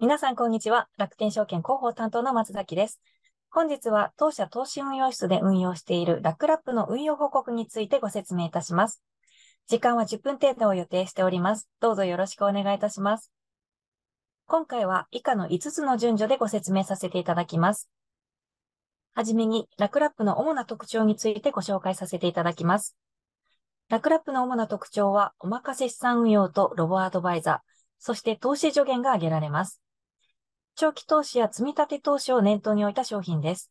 皆さん、こんにちは。楽天証券広報担当の松崎です。本日は当社投資運用室で運用しているラクラップの運用報告についてご説明いたします。時間は10分程度を予定しております。どうぞよろしくお願いいたします。今回は以下の5つの順序でご説明させていただきます。はじめに、ラクラップの主な特徴についてご紹介させていただきます。ラクラップの主な特徴は、お任せ資産運用とロボアドバイザー、そして投資助言が挙げられます。長期投資や積立投資を念頭に置いた商品です。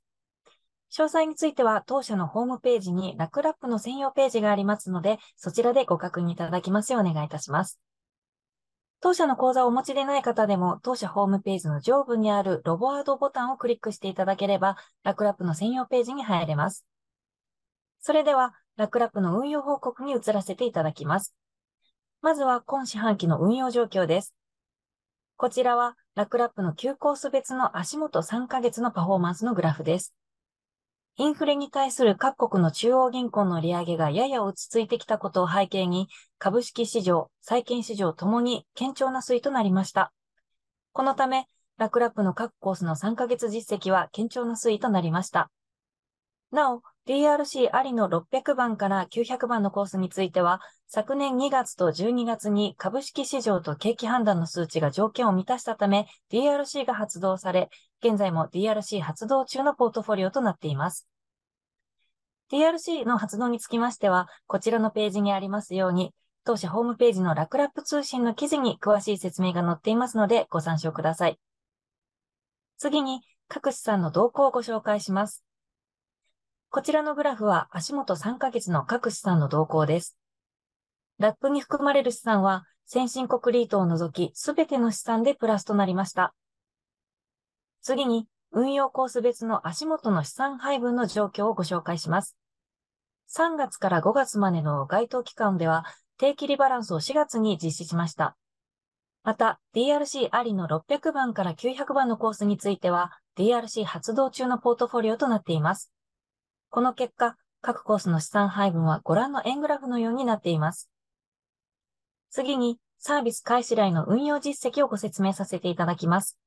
詳細については当社のホームページにラクラップの専用ページがありますので、そちらでご確認いただきますようお願いいたします。当社の講座をお持ちでない方でも、当社ホームページの上部にあるロボアードボタンをクリックしていただければ、ラクラップの専用ページに入れます。それでは、ラクラップの運用報告に移らせていただきます。まずは今四半期の運用状況です。こちらはラクラップの9コース別の足元3ヶ月のパフォーマンスのグラフです。インフレに対する各国の中央銀行の利上げがやや落ち着いてきたことを背景に、株式市場、債券市場ともに堅調な推移となりました。このため、ラクラップの各コースの3ヶ月実績は堅調な推移となりました。なお、DRC ありの600番から900番のコースについては、昨年2月と12月に株式市場と景気判断の数値が条件を満たしたため、DRC が発動され、現在も DRC 発動中のポートフォリオとなっています。DRC の発動につきましては、こちらのページにありますように、当社ホームページのラクラップ通信の記事に詳しい説明が載っていますのでご参照ください。次に、各資産の動向をご紹介します。こちらのグラフは足元3ヶ月の各資産の動向です。ラップに含まれる資産は、先進国リートを除き、すべての資産でプラスとなりました。次に、運用コース別の足元の資産配分の状況をご紹介します。3月から5月までの該当期間では、定期リバランスを4月に実施しました。また、DRC ありの600番から900番のコースについては、DRC 発動中のポートフォリオとなっています。この結果、各コースの資産配分はご覧の円グラフのようになっています。次に、サービス開始来の運用実績をご説明させていただきます。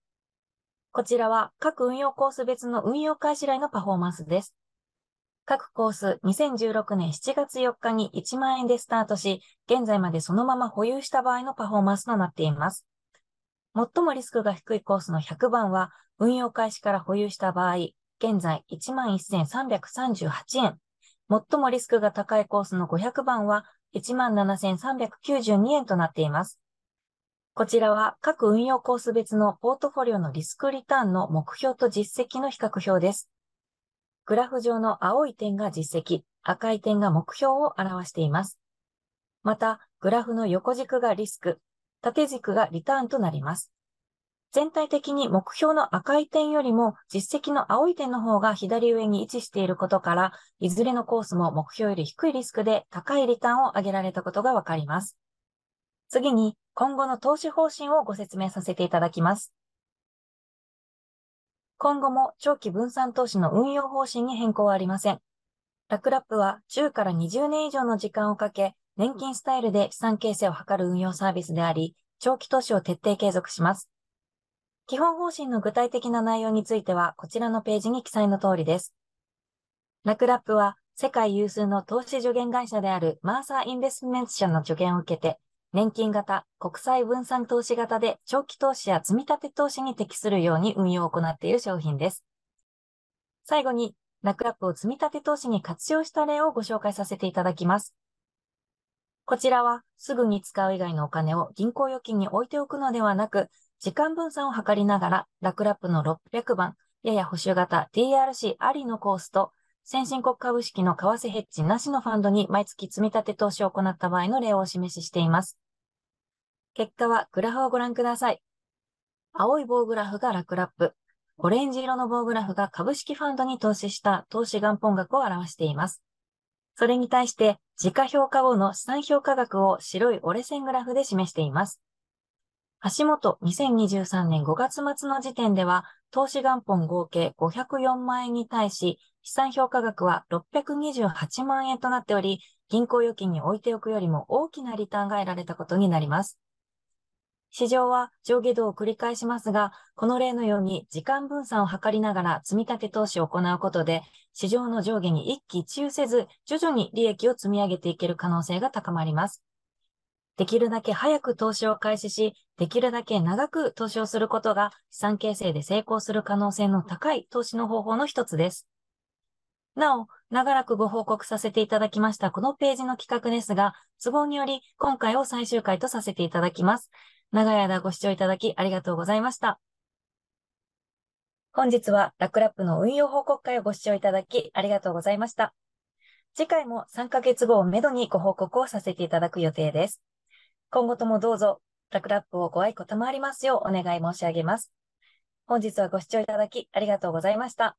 こちらは各運用コース別の運用開始来のパフォーマンスです。各コース2016年7月4日に1万円でスタートし、現在までそのまま保有した場合のパフォーマンスとなっています。最もリスクが低いコースの100番は、運用開始から保有した場合、現在11,338円。最もリスクが高いコースの500番は17,392円となっています。こちらは各運用コース別のポートフォリオのリスクリターンの目標と実績の比較表です。グラフ上の青い点が実績、赤い点が目標を表しています。また、グラフの横軸がリスク、縦軸がリターンとなります。全体的に目標の赤い点よりも実績の青い点の方が左上に位置していることから、いずれのコースも目標より低いリスクで高いリターンを上げられたことがわかります。次に、今後の投資方針をご説明させていただきます。今後も長期分散投資の運用方針に変更はありません。ラクラップは10から20年以上の時間をかけ、年金スタイルで資産形成を図る運用サービスであり、長期投資を徹底継続します。基本方針の具体的な内容については、こちらのページに記載の通りです。ラクラップは、世界有数の投資助言会社であるマーサーインベスメント社の助言を受けて、年金型、国際分散投資型で長期投資や積立投資に適するように運用を行っている商品です。最後に、ラクラップを積立投資に活用した例をご紹介させていただきます。こちらは、すぐに使う以外のお金を銀行預金に置いておくのではなく、時間分散を図りながら、ラクラップの600番、やや保守型 DRC ありのコースと、先進国株式の為替ヘッジなしのファンドに毎月積立投資を行った場合の例をお示ししています。結果はグラフをご覧ください。青い棒グラフがラクラップ、オレンジ色の棒グラフが株式ファンドに投資した投資元本額を表しています。それに対して、時価評価後の資産評価額を白い折れ線グラフで示しています。橋本2023年5月末の時点では、投資元本合計504万円に対し、資産評価額は628万円となっており、銀行預金に置いておくよりも大きなリターンが得られたことになります。市場は上下動を繰り返しますが、この例のように時間分散を図りながら積み立て投資を行うことで、市場の上下に一喜一憂せず、徐々に利益を積み上げていける可能性が高まります。できるだけ早く投資を開始し、できるだけ長く投資をすることが資産形成で成功する可能性の高い投資の方法の一つです。なお、長らくご報告させていただきましたこのページの企画ですが、都合により今回を最終回とさせていただきます。長い間ご視聴いただきありがとうございました。本日はラクラップの運用報告会をご視聴いただきありがとうございました。次回も3ヶ月後をめどにご報告をさせていただく予定です。今後ともどうぞ、ラクラップをご愛顧賜りますようお願い申し上げます。本日はご視聴いただきありがとうございました。